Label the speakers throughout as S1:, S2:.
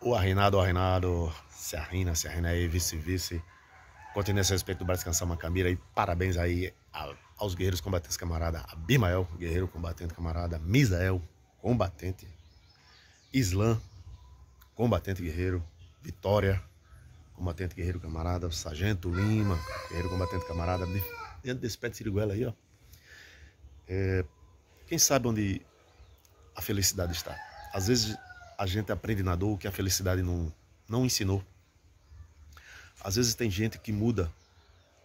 S1: O Arrinado, o Arrinado, se arrina, se arrina aí, vice-vice. Continue esse respeito do Brasil Canção Macambira e parabéns aí aos guerreiros combatentes camarada Abimael, guerreiro combatente camarada, Misael, combatente, Islã, combatente guerreiro, Vitória, combatente guerreiro camarada, Sargento Lima, guerreiro combatente camarada, dentro desse pé de ciriguela aí, ó. É, quem sabe onde a felicidade está. Às vezes a gente aprende na dor o que a felicidade não, não ensinou. Às vezes tem gente que muda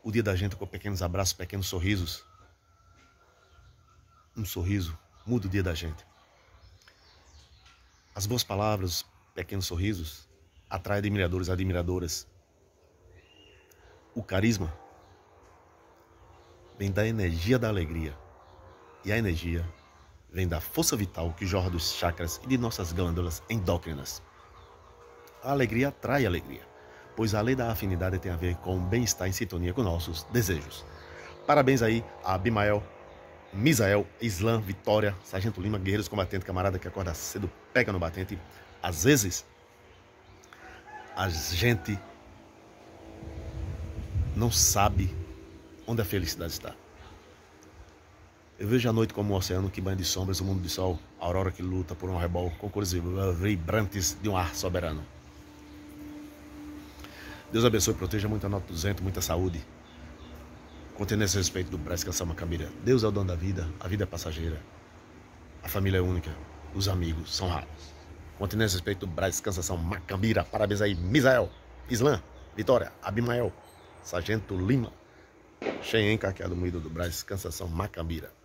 S1: o dia da gente com pequenos abraços, pequenos sorrisos. Um sorriso muda o dia da gente. As boas palavras, pequenos sorrisos, atrai admiradores, admiradoras. O carisma vem da energia da alegria. E a energia vem da força vital que jorra dos chakras e de nossas glândulas endócrinas. A alegria atrai alegria, pois a lei da afinidade tem a ver com o bem-estar em sintonia com nossos desejos. Parabéns aí a Abimael, Misael, Islam, Vitória, Sargento Lima, Guerreiros Combatentes, camarada que acorda cedo, pega no batente. Às vezes, a gente não sabe onde a felicidade está. Eu vejo a noite como um oceano que banha de sombras o um mundo de sol, a aurora que luta por um rebol com cores vibrantes de um ar soberano. Deus abençoe e proteja muita nota 200, muita saúde. Contendo esse respeito do Bresca Macambira. Deus é o dono da vida, a vida é passageira. A família é única, os amigos são raros. Continue esse respeito do Braz Cansação Macambira. Parabéns aí, Misael, Islã, Vitória, Abimael, Sargento Lima. Cheyenne Caqueado Moído do Braz Cansação Macambira.